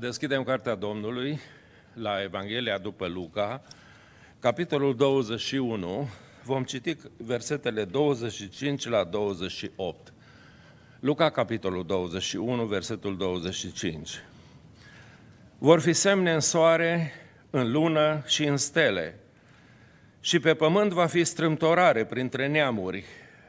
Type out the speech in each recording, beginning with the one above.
deschidem Cartea Domnului la Evanghelia după Luca, capitolul 21, vom citi versetele 25 la 28. Luca, capitolul 21, versetul 25. Vor fi semne în soare, în lună și în stele, și pe pământ va fi strâmtorare printre neamuri,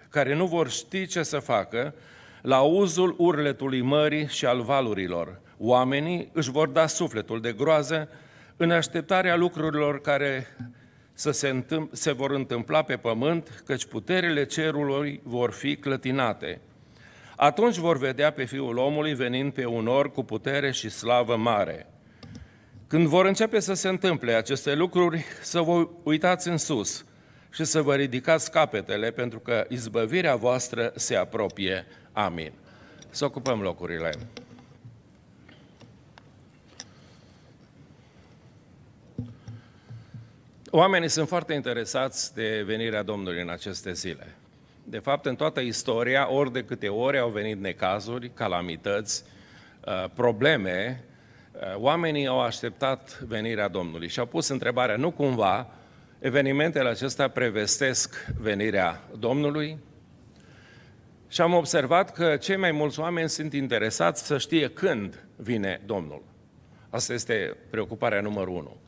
care nu vor ști ce să facă, la uzul urletului mării și al valurilor – Oamenii își vor da sufletul de groază în așteptarea lucrurilor care să se, întâm, se vor întâmpla pe pământ, căci puterile cerului vor fi clătinate. Atunci vor vedea pe Fiul omului venind pe un or cu putere și slavă mare. Când vor începe să se întâmple aceste lucruri, să vă uitați în sus și să vă ridicați capetele, pentru că izbăvirea voastră se apropie. Amin. Să ocupăm locurile. Oamenii sunt foarte interesați de venirea Domnului în aceste zile. De fapt, în toată istoria, ori de câte ori au venit necazuri, calamități, uh, probleme, uh, oamenii au așteptat venirea Domnului și au pus întrebarea, nu cumva evenimentele acestea prevestesc venirea Domnului? Și am observat că cei mai mulți oameni sunt interesați să știe când vine Domnul. Asta este preocuparea numărul unu.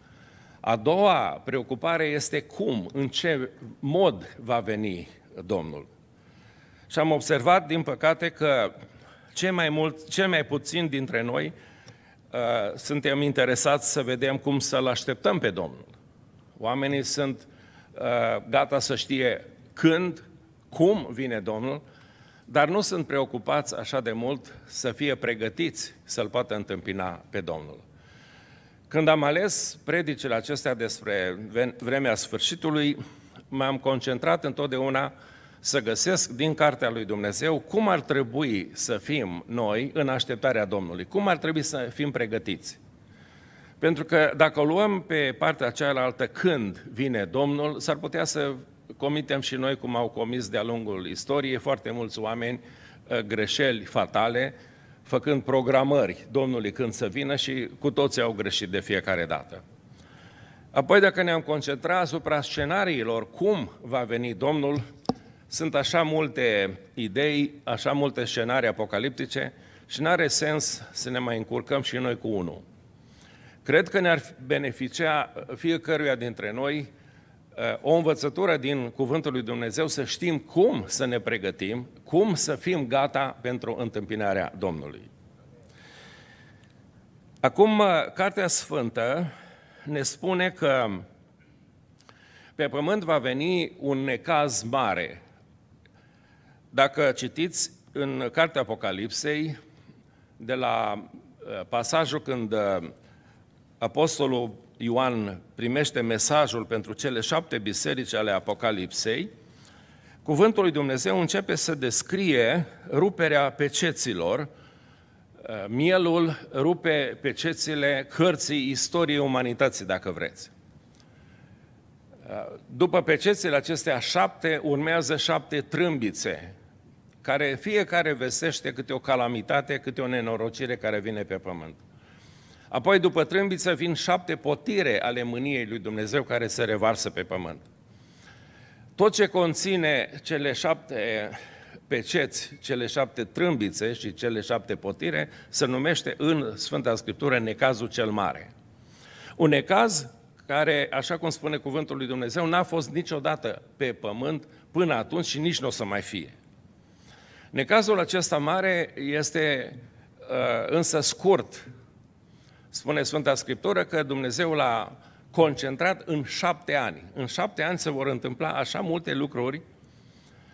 A doua preocupare este cum, în ce mod va veni Domnul. Și am observat, din păcate, că cel mai, mult, cel mai puțin dintre noi uh, suntem interesați să vedem cum să-L așteptăm pe Domnul. Oamenii sunt uh, gata să știe când, cum vine Domnul, dar nu sunt preocupați așa de mult să fie pregătiți să-L poată întâmpina pe Domnul. Când am ales predicile acestea despre vremea sfârșitului, m-am concentrat întotdeauna să găsesc din cartea lui Dumnezeu cum ar trebui să fim noi în așteptarea Domnului, cum ar trebui să fim pregătiți. Pentru că dacă o luăm pe partea cealaltă când vine Domnul, s-ar putea să comitem și noi, cum au comis de-a lungul istoriei, foarte mulți oameni ă, greșeli fatale, făcând programări Domnului când să vină și cu toții au greșit de fiecare dată. Apoi, dacă ne-am concentrat asupra scenariilor, cum va veni Domnul, sunt așa multe idei, așa multe scenarii apocaliptice și nu are sens să ne mai încurcăm și noi cu unul. Cred că ne-ar beneficia fiecăruia dintre noi Eh, o învățătură din Cuvântul lui Dumnezeu să știm cum să ne pregătim, cum să fim gata pentru întâmpinarea Domnului. Acum, eh, Cartea Sfântă ne spune că pe pământ va veni un necaz mare. Dacă citiți în Cartea Apocalipsei, de la eh, pasajul când apostolul Ioan primește mesajul pentru cele șapte biserici ale Apocalipsei, cuvântul lui Dumnezeu începe să descrie ruperea peceților, eh, mielul rupe pecețile cărții istoriei umanității, dacă vreți. Eh, după pecețile acestea șapte, urmează șapte trâmbițe, care fiecare vestește câte o calamitate, câte o nenorocire care vine pe pământ. Apoi, după trâmbiță, vin șapte potire ale mâniei lui Dumnezeu care se revarsă pe pământ. Tot ce conține cele șapte peceți, cele șapte trâmbițe și cele șapte potire, se numește în Sfânta Scriptură necazul cel mare. Un necaz care, așa cum spune cuvântul lui Dumnezeu, n-a fost niciodată pe pământ până atunci și nici nu o să mai fie. Necazul acesta mare este uh, însă scurt Spune Sfânta Scriptură că Dumnezeu l-a concentrat în șapte ani. În șapte ani se vor întâmpla așa multe lucruri,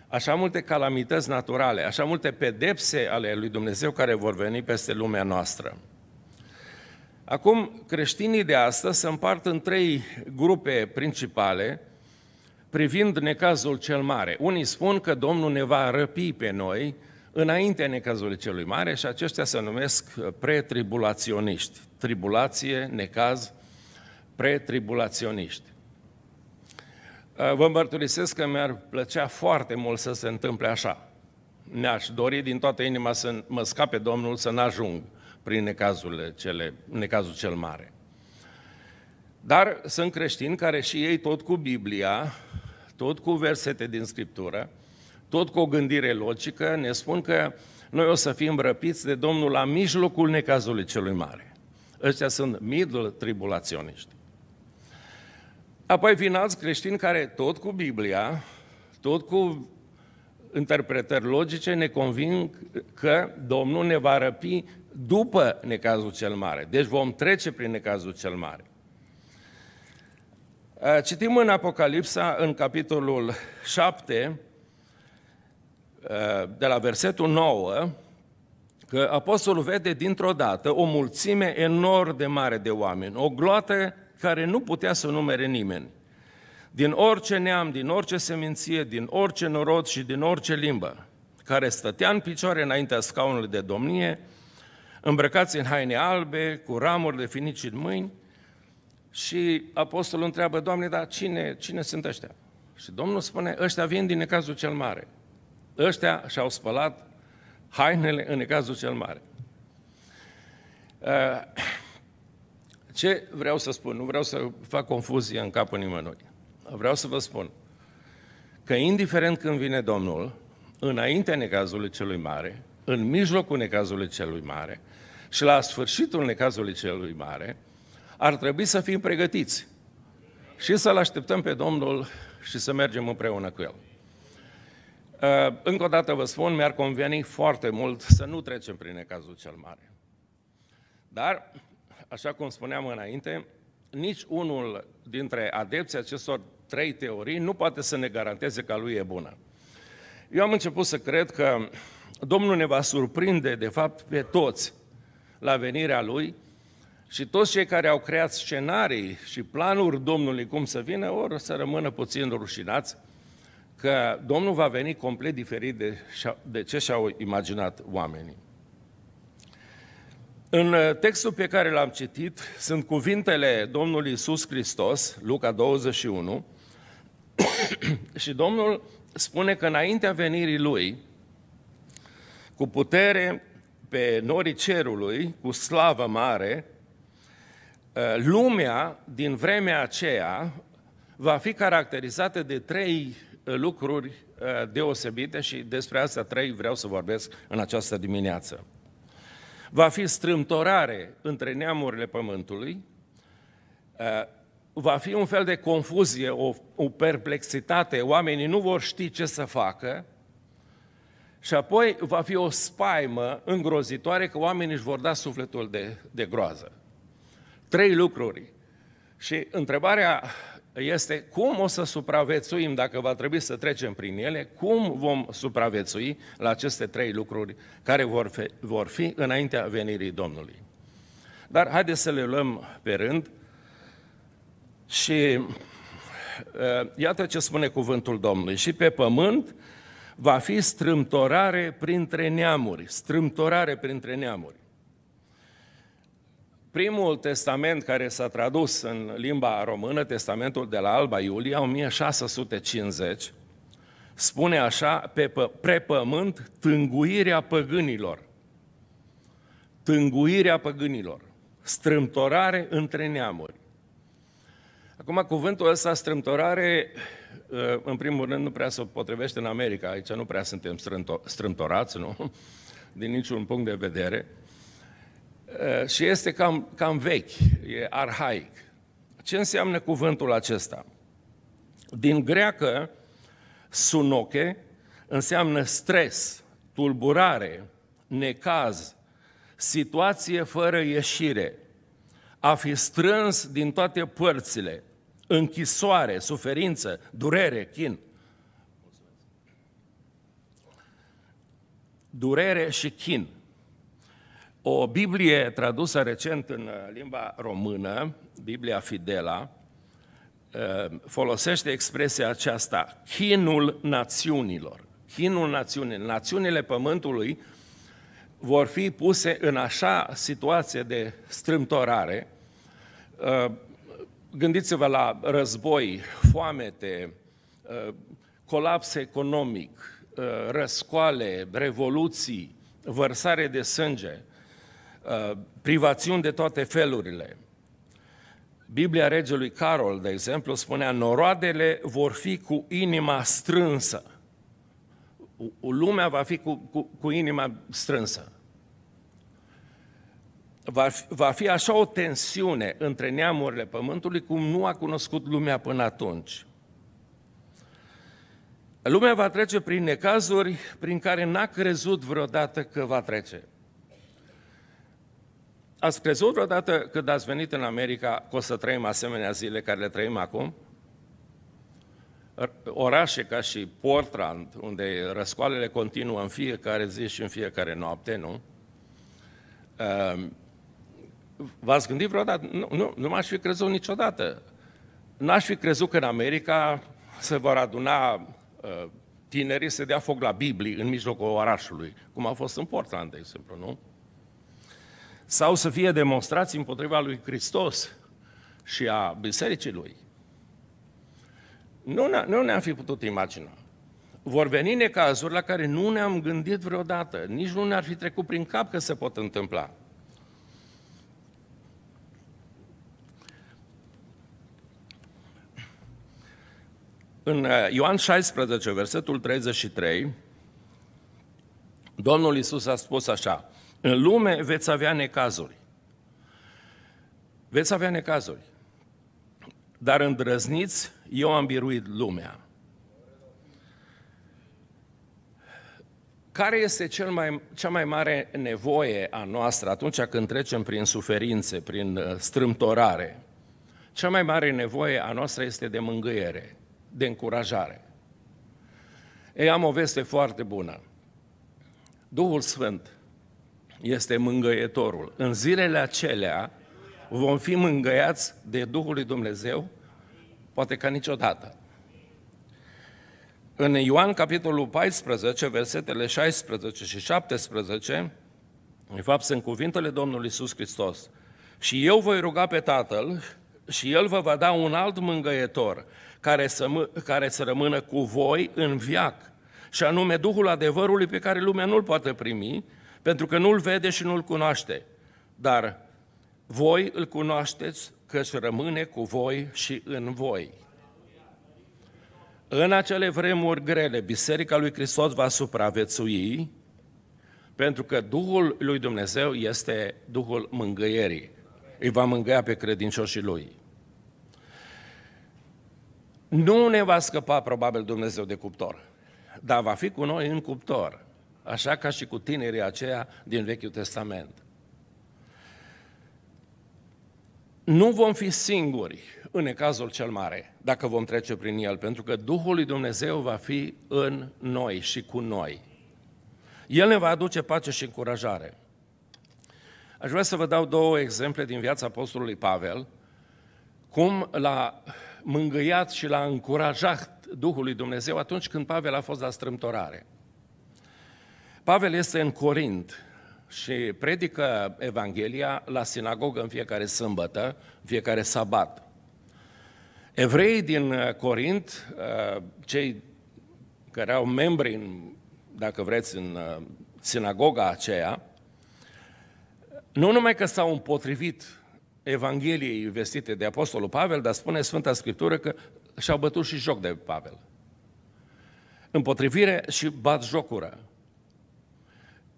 așa multe calamități naturale, așa multe pedepse ale lui Dumnezeu care vor veni peste lumea noastră. Acum, creștinii de astăzi se împart în trei grupe principale privind necazul cel mare. Unii spun că Domnul ne va răpi pe noi, înaintea necazului celui mare și aceștia se numesc uh, pretribulaționiști. Tribulație, necaz, pretribulaționiști. Uh, vă mărturisesc că mi-ar plăcea foarte mult să se întâmple așa. ne aș dori din toată inima să mă scape Domnul să n-ajung prin necazurile cele, necazul cel mare. Dar sunt creștini care și ei tot cu Biblia, tot cu versete din Scriptură, tot cu o gândire logică, ne spun că noi o să fim răpiți de Domnul la mijlocul necazului celui mare. Ăștia sunt middle tribulaționiști. Apoi vin alți creștini care tot cu Biblia, tot cu interpretări logice ne conving că Domnul ne va răpi după necazul cel mare. Deci vom trece prin necazul cel mare. Citim în Apocalipsa, în capitolul 7, Eh, de la versetul 9 că apostolul vede dintr-o dată o mulțime enorm de mare de oameni, o gloată care nu putea să numere nimeni, din orice neam, din orice seminție, din orice norod și din orice limbă, care stătea în picioare înaintea scaunului de domnie, îmbrăcați în haine albe, cu ramuri de finici în mâini, și apostolul întreabă, Doamne, dar cine, cine sunt ăștia? Și Domnul spune, ăștia vin din cazul cel mare – ăștia și-au spălat hainele în cazul cel mare. Eh, ce vreau să spun? Nu vreau să fac confuzie în capul nimănui. Vreau să vă spun că indiferent când vine Domnul, înaintea necazului celui mare, în mijlocul necazului celui mare și la sfârșitul necazului celui mare, ar trebui să fim pregătiți și să-L așteptăm pe Domnul și să mergem împreună cu El. Uh, încă o dată vă spun, mi-ar conveni foarte mult să nu trecem prin necazul cel mare. Dar, așa cum spuneam înainte, nici unul dintre adepții acestor trei teorii nu poate să ne garanteze că a lui e bună. Eu am început să cred că Domnul ne va surprinde, de fapt, pe toți la venirea Lui și toți cei care au creat scenarii și planuri Domnului cum să vină, ori să rămână puțin rușinați, că Domnul va veni complet diferit de, de ce și-au imaginat oamenii. În uh, textul pe care l-am citit sunt cuvintele Domnului Isus Hristos, Luca 21, și Domnul spune că înaintea venirii Lui, cu putere pe norii cerului, cu slavă mare, uh, lumea din vremea aceea va fi caracterizată de trei Uh, lucruri uh, deosebite și despre asta trei vreau să vorbesc în această dimineață. Va fi strâmtorare între neamurile pământului, uh, va fi un fel de confuzie, o, o perplexitate, oamenii nu vor ști ce să facă și apoi va fi o spaimă îngrozitoare că oamenii își vor da sufletul de, de groază. Trei lucruri. Și întrebarea este cum o să supraviețuim dacă va trebui să trecem prin ele, cum vom supraviețui la aceste trei lucruri care vor fi, vor fi înaintea venirii Domnului. Dar haideți să le luăm pe rând și ă, iată ce spune cuvântul Domnului. Și pe pământ va fi strâmtorare printre neamuri, strâmtorare printre neamuri primul testament care s-a tradus în limba română, testamentul de la Alba Iulia, 1650, spune așa, pe pe pământ, tânguirea păgânilor. Tânguirea păgânilor. Strâmtorare între neamuri. Acum, cuvântul ăsta, strâmtorare, ă, în primul rând, nu prea se potrivește în America. Aici nu prea suntem strâmtorați, nu? Din niciun punct de vedere. Eh, și este cam, cam vechi, e arhaic. Ce înseamnă cuvântul acesta? Din greacă, sunoche înseamnă stres, tulburare, necaz, situație fără ieșire, a fi strâns din toate părțile, închisoare, suferință, durere, chin. Durere și chin. O Biblie tradusă recent în uh, limba română, Biblia Fidela, uh, folosește expresia aceasta, chinul națiunilor. Chinul națiunilor. Națiunile pământului vor fi puse în așa situație de strâmtorare. Uh, gândiți-vă la război, foamete, colaps economic, răscoale, revoluții, vărsare de sânge – Uh, privațiuni de toate felurile. Biblia regelui Carol, de exemplu, spunea, noroadele vor fi cu inima strânsă. Lumea va fi cu, cu, cu inima strânsă. Va, va fi așa o tensiune între neamurile pământului cum nu a cunoscut lumea până atunci. Lumea va trece prin necazuri prin care n-a crezut vreodată că va trece. Ați crezut vreodată când ați venit în America că o să trăim asemenea zile care le trăim acum? Orașe ca și Portland, unde răscoalele continuă în fiecare zi și în fiecare noapte, nu? Ehm, v-ați gândit vreodată? Nu, nu, nu m-aș fi crezut niciodată. N-aș fi crezut că în America se vor aduna ă, tinerii să dea foc la Biblie în mijlocul orașului, cum a fost în Portland, de exemplu, nu? sau să fie demonstrați împotriva lui Hristos și a bisericii lui. Nu, ne- nu ne-am fi putut imagina. Vor veni necazuri la care nu ne-am gândit vreodată, nici nu ne-ar fi trecut prin cap că se pot întâmpla. În uh, Ioan 16, versetul 33, Domnul Isus a spus așa, în lume veți avea necazuri. Veți avea necazuri. Dar îndrăzniți, eu am biruit lumea. Care este cel mai, cea mai mare nevoie a noastră atunci când trecem prin suferințe, prin uh, strâmtorare? Cea mai mare nevoie a noastră este de mângâiere, de încurajare. Ei, am o veste foarte bună. Duhul Sfânt este mângăietorul. În zilele acelea vom fi mângăiați de Duhul lui Dumnezeu, poate ca niciodată. În Ioan, capitolul 14, versetele 16 și 17, în fapt sunt cuvintele Domnului Iisus Hristos. Și eu voi ruga pe Tatăl și El vă va da un alt mângăietor care să, care să rămână cu voi în viac, și anume Duhul adevărului pe care lumea nu-l poate primi, pentru că nu-l vede și nu-l cunoaște. Dar voi îl cunoașteți că căci rămâne cu voi și în voi. În acele vremuri grele, Biserica lui Hristos va supraviețui, pentru că Duhul lui Dumnezeu este Duhul mângâierii. Îi va mângâia pe credincioșii lui. Nu ne va scăpa probabil Dumnezeu de cuptor, dar va fi cu noi în cuptor așa ca și cu tinerii aceia din Vechiul Testament. Nu vom fi singuri în cazul cel mare, dacă vom trece prin el, pentru că Duhul lui Dumnezeu va fi în noi și cu noi. El ne va aduce pace și încurajare. Aș vrea să vă dau două exemple din viața Apostolului Pavel, cum l-a mângâiat și l-a încurajat Duhul lui Dumnezeu atunci când Pavel a fost la strâmtorare. Pavel este în Corint și predică Evanghelia la sinagogă în fiecare sâmbătă, în fiecare sabat. Evreii din uh, Corint, uh, cei care au membri, în, dacă vreți, în uh, sinagoga aceea, nu numai că s-au împotrivit Evangheliei vestite de Apostolul Pavel, dar spune Sfânta Scriptură că și-au bătut și joc de Pavel. Împotrivire și bat jocură.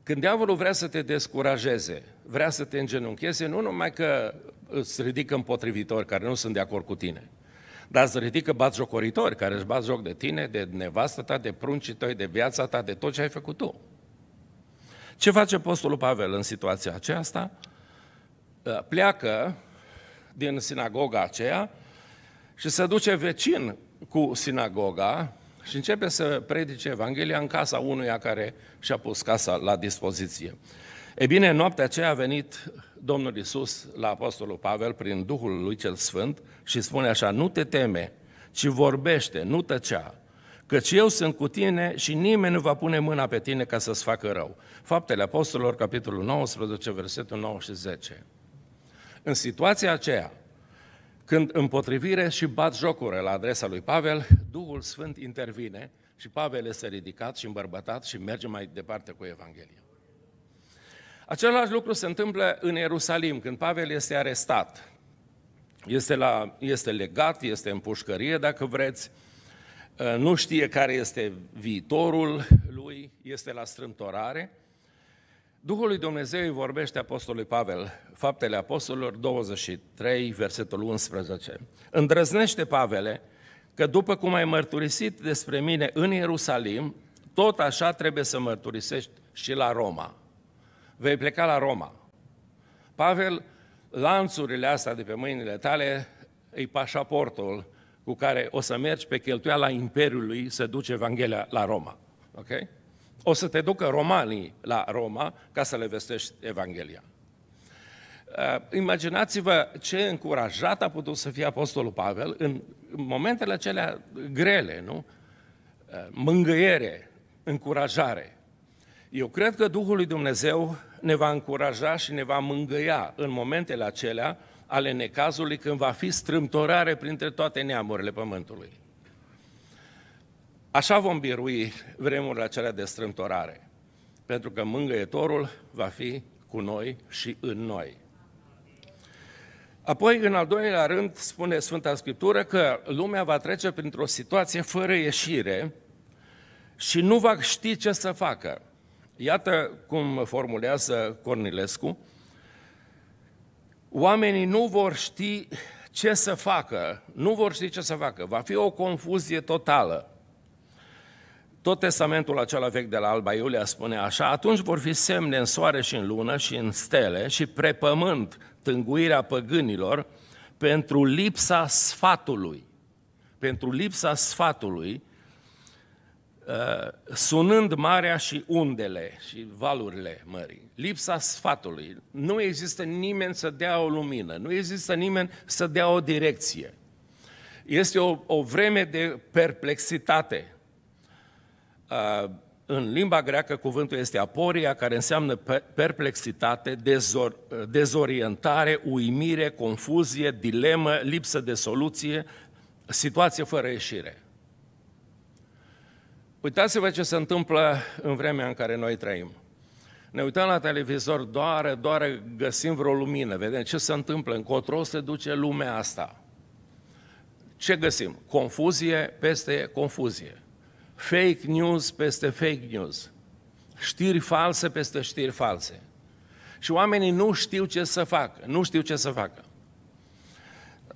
Când diavolul vrea să te descurajeze, vrea să te îngenuncheze, nu numai că îți ridică împotrivitori care nu sunt de acord cu tine, dar îți ridică batjocoritori care își bat joc de tine, de nevastă ta, de pruncii tăi, de viața ta, de tot ce ai făcut tu. Ce face Apostolul Pavel în situația aceasta? Uh, pleacă din sinagoga aceea și se duce vecin cu sinagoga și începe să predice Evanghelia în casa unuia care și-a pus casa la dispoziție. E bine, noaptea aceea a venit Domnul Isus la Apostolul Pavel prin Duhul lui cel Sfânt și spune așa, nu te teme, ci vorbește, nu tăcea, căci eu sunt cu tine și nimeni nu va pune mâna pe tine ca să-ți facă rău. Faptele Apostolilor, capitolul 19, versetul 9 și 10. În situația aceea, când împotrivire și bat jocurile la adresa lui Pavel, Duhul Sfânt intervine și Pavel este ridicat și îmbărbătat și merge mai departe cu Evanghelia. Același lucru se întâmplă în Ierusalim, când Pavel este arestat. Este, la, este legat, este în pușcărie, dacă vreți, ă, nu știe care este viitorul lui, este la strâmtorare Duhul lui Dumnezeu îi vorbește Apostolului Pavel, Faptele Apostolilor 23, versetul 11. Îndrăznește Pavele că după cum ai mărturisit despre mine în Ierusalim, tot așa trebuie să mărturisești și la Roma. Vei pleca la Roma. Pavel, lanțurile astea de pe mâinile tale, îi pașaportul cu care o să mergi pe la Imperiului să duci Evanghelia la Roma. Okay? o să te ducă romanii la Roma ca să le vestești Evanghelia. Uh, imaginați-vă ce încurajat a putut să fie Apostolul Pavel în momentele acelea grele, nu? Uh, mângâiere, încurajare. Eu cred că Duhul lui Dumnezeu ne va încuraja și ne va mângâia în momentele acelea ale necazului când va fi strâmtorare printre toate neamurile pământului. Așa vom birui vremurile acelea de strântorare, pentru că mângăietorul va fi cu noi și în noi. Apoi, în al doilea rând, spune Sfânta Scriptură că lumea va trece printr-o situație fără ieșire și nu va ști ce să facă. Iată cum formulează Cornilescu, oamenii nu vor ști ce să facă, nu vor ști ce să facă, va fi o confuzie totală. Tot testamentul acela vechi de la Alba Iulia spune așa, atunci vor fi semne în soare și în lună și în stele și prepământ tânguirea păgânilor pentru lipsa sfatului. Pentru lipsa sfatului, ă, sunând marea și undele și valurile mării. Lipsa sfatului. Nu există nimeni să dea o lumină, nu există nimeni să dea o direcție. Este o, o vreme de perplexitate, Uh, în limba greacă cuvântul este aporia, care înseamnă perplexitate, dezor- uh, dezorientare, uimire, confuzie, dilemă, lipsă de soluție, situație fără ieșire. Uitați-vă ce se întâmplă în vremea în care noi trăim. Ne uităm la televizor, doar, doar găsim vreo lumină, vedem ce se întâmplă, încotro se duce lumea asta. Ce găsim? Confuzie peste confuzie fake news peste fake news, știri false peste știri false. Și oamenii nu știu ce să facă, nu știu ce să facă.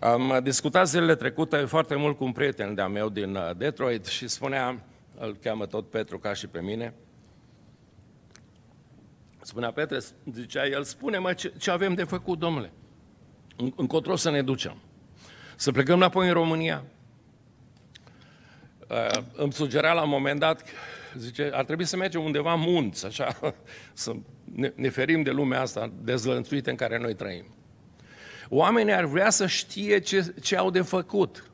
Am discutat zilele trecute foarte mult cu un prieten de-a meu din uh, Detroit și spunea, îl cheamă tot Petru ca și pe mine, spunea Petre, zicea el, spune-mă ce, ce avem de făcut, domnule, încotro să ne ducem. Să plecăm înapoi în România, Uh, îmi sugerea la un moment dat, zice, ar trebui să mergem undeva în munți, așa, să ne, ne ferim de lumea asta dezlănțuită în care noi trăim. Oamenii ar vrea să știe ce, ce au de făcut.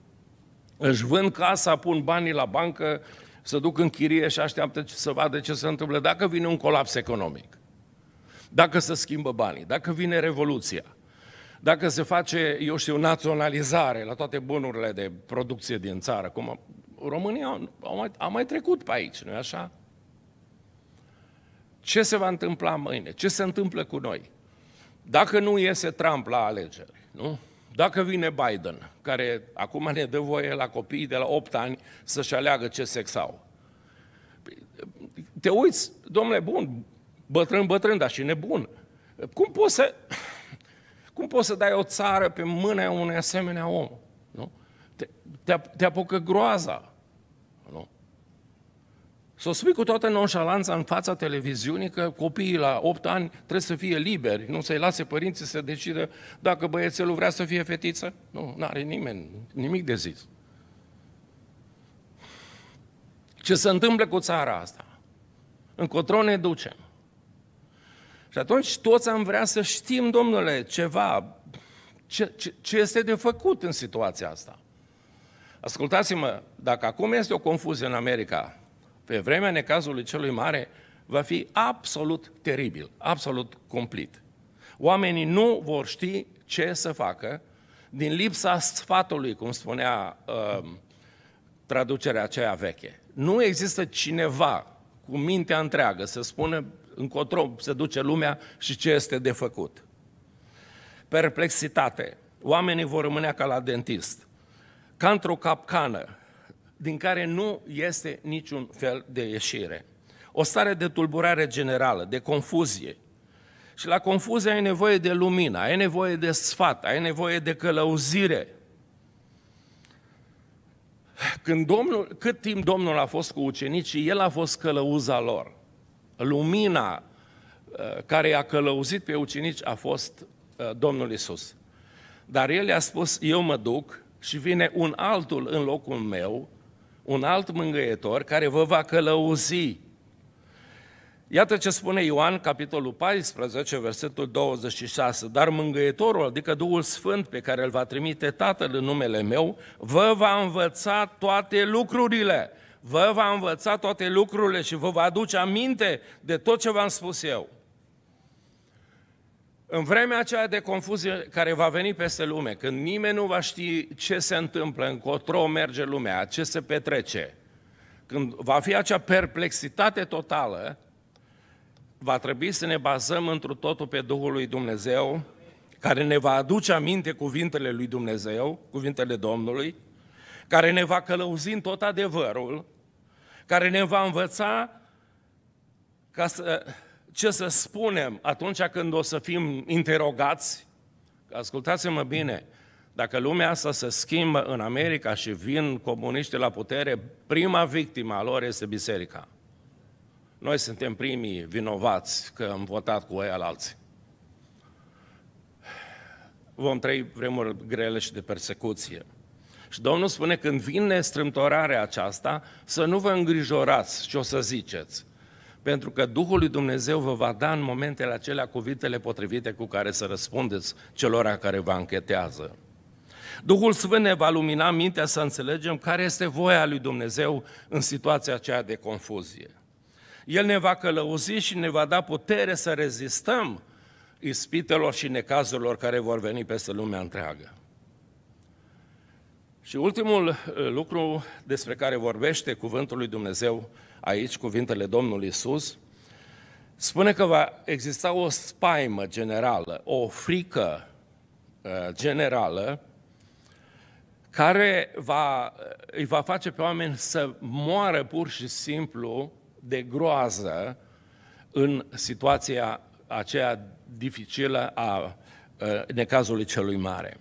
Își vând casa, pun banii la bancă, să duc în chirie și așteaptă să vadă ce se întâmplă dacă vine un colaps economic, dacă se schimbă banii, dacă vine revoluția, dacă se face, eu știu, naționalizare la toate bunurile de producție din țară, cum România au mai, au mai trecut pe aici, nu-i așa? Ce se va întâmpla mâine? Ce se întâmplă cu noi? Dacă nu iese Trump la alegeri, nu? Dacă vine Biden, care acum ne dă voie la copiii de la 8 ani să-și aleagă ce sex au. Te uiți, domnule, bun, bătrân, bătrân, dar și nebun. Cum poți să, cum poți să dai o țară pe mâna unui asemenea om? Nu? Te, te, te apucă groaza. Să o spui cu toată nonșalanța în fața televiziunii că copiii la 8 ani trebuie să fie liberi, nu să-i lase părinții să decidă dacă băiețelul vrea să fie fetiță? Nu, nu are nimeni nimic de zis. Ce se întâmplă cu țara asta? Încotro ne ducem. Și atunci toți am vrea să știm, domnule, ceva, ce, ce, ce este de făcut în situația asta. Ascultați-mă, dacă acum este o confuzie în America pe vremea necazului celui mare, va fi absolut teribil, absolut complet. Oamenii nu vor ști ce să facă din lipsa sfatului, cum spunea uh, traducerea aceea veche. Nu există cineva cu mintea întreagă să spună încotro se duce lumea și ce este de făcut. Perplexitate. Oamenii vor rămâne ca la dentist, ca într-o capcană, din care nu este niciun fel de ieșire. O stare de tulburare generală, de confuzie. Și la confuzie ai nevoie de lumină, ai nevoie de sfat, ai nevoie de călăuzire. Când Domnul, cât timp Domnul a fost cu ucenicii, El a fost călăuza lor. Lumina uh, care i-a călăuzit pe ucenici a fost uh, Domnul Isus. Dar El i-a spus, eu mă duc și vine un altul în locul meu un alt mângâietor care vă va călăuzi. Iată ce spune Ioan, capitolul 14, versetul 26. Dar mângâietorul, adică Duhul Sfânt pe care îl va trimite Tatăl în numele meu, vă va învăța toate lucrurile. Vă va învăța toate lucrurile și vă va aduce aminte de tot ce v-am spus eu. În vremea aceea de confuzie care va veni peste lume, când nimeni nu va ști ce se întâmplă, încotro merge lumea, ce se petrece, când va fi acea perplexitate totală, va trebui să ne bazăm întru totul pe Duhul lui Dumnezeu, care ne va aduce aminte cuvintele lui Dumnezeu, cuvintele Domnului, care ne va călăuzi în tot adevărul, care ne va învăța ca să ce să spunem atunci când o să fim interogați? Ascultați-mă bine, dacă lumea asta se schimbă în America și vin comuniștii la putere, prima victimă a lor este biserica. Noi suntem primii vinovați că am votat cu ei al alții. Vom trăi vremuri grele și de persecuție. Și Domnul spune, când vine strâmtorarea aceasta, să nu vă îngrijorați ce o să ziceți pentru că Duhul lui Dumnezeu vă va da în momentele acelea cuvintele potrivite cu care să răspundeți celor care vă anchetează. Duhul Sfânt ne va lumina mintea să înțelegem care este voia lui Dumnezeu în situația aceea de confuzie. El ne va călăuzi și ne va da putere să rezistăm ispitelor și necazurilor care vor veni peste lumea întreagă. Și ultimul uh, lucru despre care vorbește cuvântul lui Dumnezeu aici cuvintele Domnului Isus, spune că va exista o spaimă generală, o frică uh, generală, care va, uh, îi va face pe oameni să moară pur și simplu de groază în situația aceea dificilă a uh, necazului celui mare.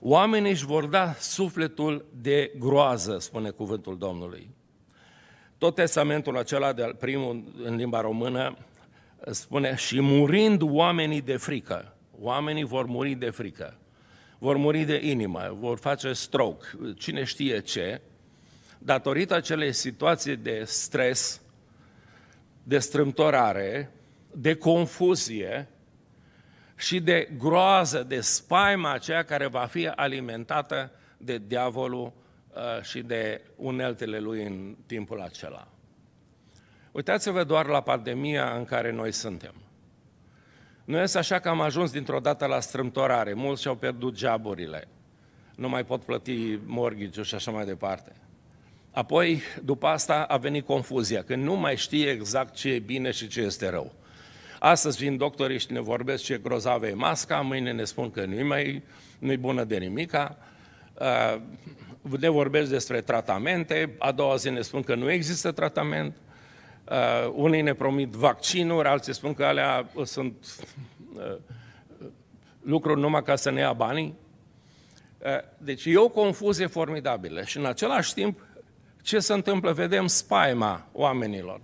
Oamenii își vor da sufletul de groază, spune cuvântul Domnului. Tot testamentul acela, de primul în limba română, uh, spune și murind oamenii de frică. Oamenii vor muri de frică. Vor muri de inimă, vor face stroke, cine știe ce, datorită acelei situații de stres, de strâmtorare, de confuzie și de groază, de spaima aceea care va fi alimentată de diavolul Uh, și de uneltele lui în timpul acela. Uitați-vă doar la pandemia în care noi suntem. Nu este așa că am ajuns dintr-o dată la strâmtorare. Mulți și-au pierdut geaburile. Nu mai pot plăti mortgage și așa mai departe. Apoi, după asta, a venit confuzia, că nu mai știe exact ce e bine și ce este rău. Astăzi vin doctorii și ne vorbesc ce grozavă e masca, mâine ne spun că nu-i mai nu bună de nimica. Uh, ne vorbesc despre tratamente, a doua zi ne spun că nu există tratament, uh, unii ne promit vaccinuri, alții spun că alea uh, sunt uh, lucruri numai ca să ne ia banii. Uh, deci e o confuzie formidabilă și în același timp ce se întâmplă? Vedem spaima oamenilor.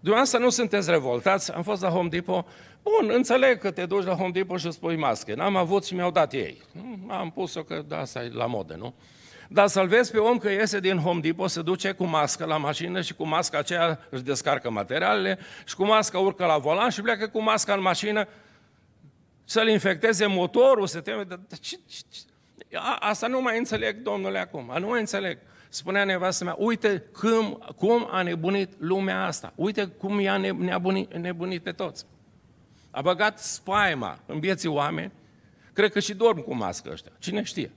Dumneavoastră nu sunteți revoltați, am fost la Home Depot Bun, înțeleg că te duci la Home Depot și îți pui masche. N-am avut și mi-au dat ei. Mm, am pus-o că da, asta e la modă, nu? Dar să-l vezi pe om că iese din Home Depot, se duce cu mască la mașină și cu masca aceea își descarcă materialele și cu masca urcă la volan și pleacă cu masca în mașină să-l infecteze motorul, se teme. De... Ce, ce, ce? A, asta nu mai înțeleg, domnule, acum. A, nu mai înțeleg. Spunea nevastă mea, uite cum, cum a nebunit lumea asta. Uite cum i-a nebunit, nebunit pe toți. A băgat spaima în vieții oameni. Cred că și dorm cu mască ăștia. Cine știe?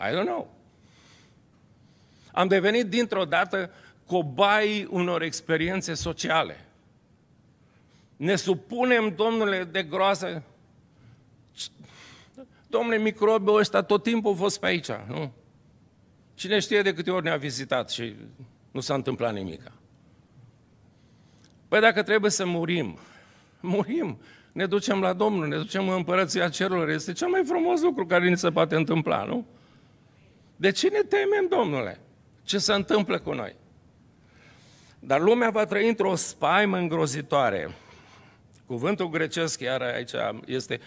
I don't know. Am devenit dintr-o dată cobai unor experiențe sociale. Ne supunem, domnule, de groază. Domnule, microbiul ăsta tot timpul a fost pe aici, nu? Cine știe de câte ori ne-a vizitat și nu s-a întâmplat nimic. Păi dacă trebuie să murim Murim, ne ducem la Domnul, ne ducem în împărăția cerurilor. Este cel mai frumos lucru care ni se poate întâmpla, nu? De ce ne temem, Domnule? Ce se întâmplă cu noi? Dar lumea va trăi într-o spaimă îngrozitoare. Cuvântul grecesc, iar aici este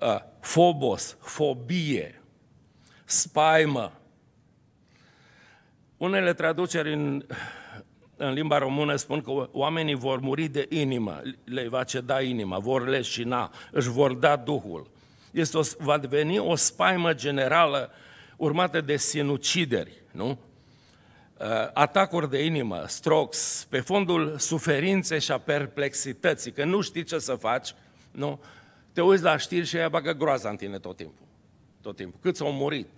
uh, phobos, fobie, spaimă. Unele traduceri în în limba română spun că oamenii vor muri de inimă, le va ceda inima, vor leșina, își vor da Duhul. Este o, va deveni o spaimă generală urmată de sinucideri, nu? Uh, atacuri de inimă, strokes, pe fondul suferinței și a perplexității, că nu știi ce să faci, nu? Te uiți la știri și ea bagă groaza în tine tot timpul. Tot timpul. Câți au murit?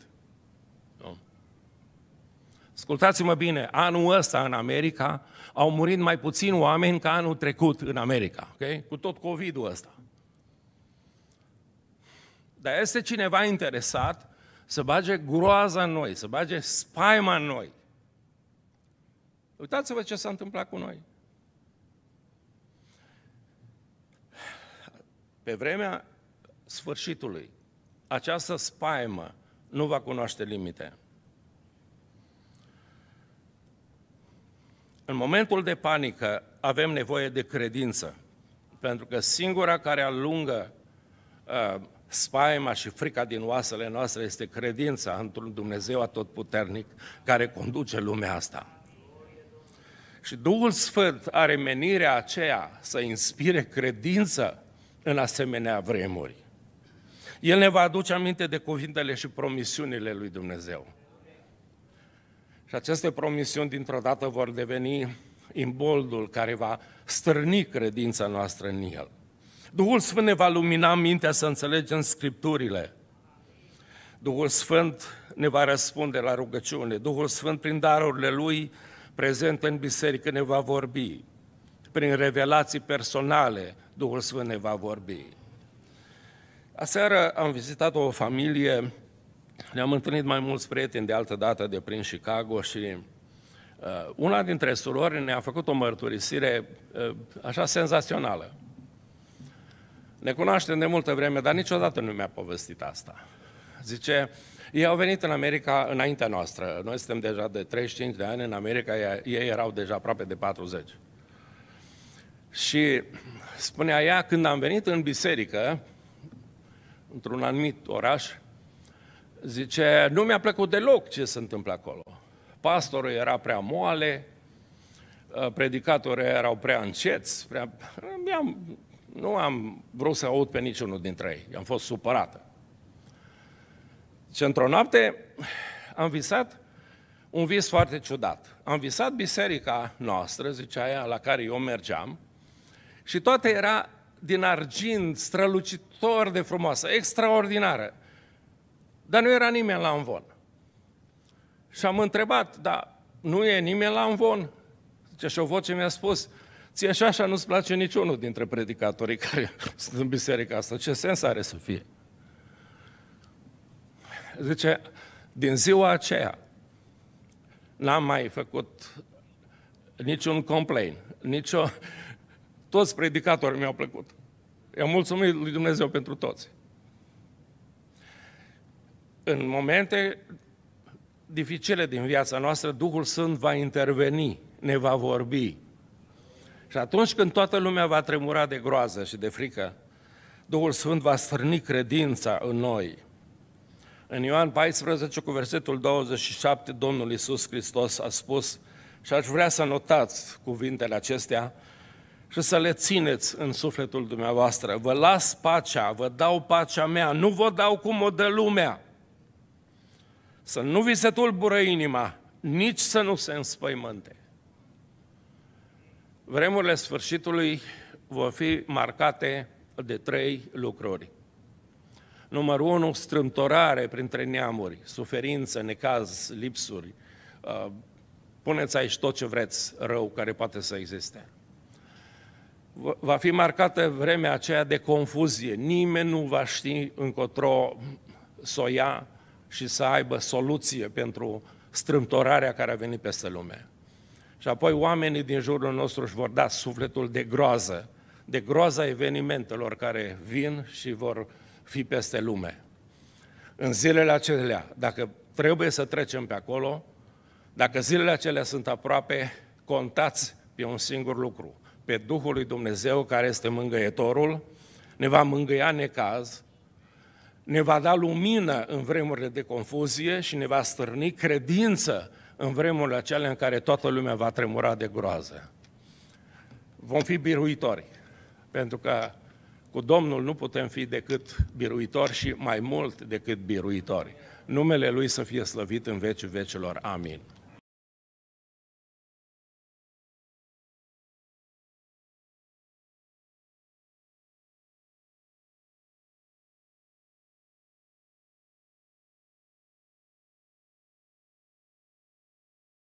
Ascultați-mă bine, anul ăsta în America au murit mai puțin oameni ca anul trecut în America, okay? cu tot COVID-ul ăsta. Dar este cineva interesat să bage groaza în noi, să bage spaima în noi. Uitați-vă ce s-a întâmplat cu noi. Pe vremea sfârșitului, această spaimă nu va cunoaște limite. În momentul de panică avem nevoie de credință, pentru că singura care alungă uh, spaima și frica din oasele noastre este credința într-un Dumnezeu atotputernic care conduce lumea asta. Și Duhul Sfânt are menirea aceea să inspire credință în asemenea vremuri. El ne va aduce aminte de cuvintele și promisiunile lui Dumnezeu. Și aceste promisiuni dintr-o dată vor deveni imboldul care va stârni credința noastră în El. Duhul Sfânt ne va lumina mintea să înțelegem Scripturile. Duhul Sfânt ne va răspunde la rugăciune. Duhul Sfânt, prin darurile Lui prezent în biserică, ne va vorbi. Prin revelații personale, Duhul Sfânt ne va vorbi. Aseară am vizitat o familie ne-am întâlnit mai mulți prieteni de altă dată de prin Chicago și uh, una dintre surori ne-a făcut o mărturisire uh, așa senzațională. Ne cunoaștem de multă vreme, dar niciodată nu mi-a povestit asta. Zice, ei au venit în America înaintea noastră. Noi suntem deja de 35 de ani în America, ei erau deja aproape de 40. Și spunea ea, când am venit în biserică, într-un anumit oraș, Zice, nu mi-a plăcut deloc ce se întâmplă acolo. Pastorul era prea moale, ă, predicatorii erau prea înceți, prea... am nu am vrut să aud pe niciunul dintre ei, am fost supărată. Și într-o noapte am visat un vis foarte ciudat. Am visat biserica noastră, zicea aia, la care eu mergeam, și toată era din argint, strălucitor de frumoasă, extraordinară. Dar nu era nimeni la învon. Și am întrebat, dar nu e nimeni la învon? Zice, și o voce mi-a spus, ție și așa nu-ți place niciunul dintre predicatorii care sunt în biserica asta. Ce sens are să fie? Zice, din ziua aceea n-am mai făcut niciun complain, nicio... Toți predicatorii mi-au plăcut. I-am mulțumit lui Dumnezeu pentru toți în momente dificile din viața noastră, Duhul Sfânt va interveni, ne va vorbi. Și atunci când toată lumea va tremura de groază și de frică, Duhul Sfânt va strâni credința în noi. În Ioan 14, cu versetul 27, Domnul Iisus Hristos a spus, și aș vrea să notați cuvintele acestea și să le țineți în sufletul dumneavoastră. Vă las pacea, vă dau pacea mea, nu vă dau cum o dă lumea. Să nu vi se tulbură inima, nici să nu se înspăimânte. Vremurile sfârșitului vor fi marcate de trei lucruri. Numărul unu, strâmtorare printre neamuri, suferință, necaz, lipsuri. Uh, puneți aici tot ce vreți rău care poate să existe. Va fi marcată vremea aceea de confuzie. Nimeni nu va ști încotro soia. ia, și să aibă soluție pentru strâmtorarea care a venit peste lume. Și apoi oamenii din jurul nostru își vor da sufletul de groază, de groaza evenimentelor care vin și vor fi peste lume. În zilele acelea, dacă trebuie să trecem pe acolo, dacă zilele acelea sunt aproape, contați pe un singur lucru, pe Duhul lui Dumnezeu care este mângăietorul, ne va mângâia necaz, ne va da lumină în vremurile de confuzie și ne va stârni credință în vremurile acelea în care toată lumea va tremura de groază. Vom fi biruitori, pentru că cu Domnul nu putem fi decât biruitori și mai mult decât biruitori. Numele Lui să fie slăvit în vecii vecilor. Amin.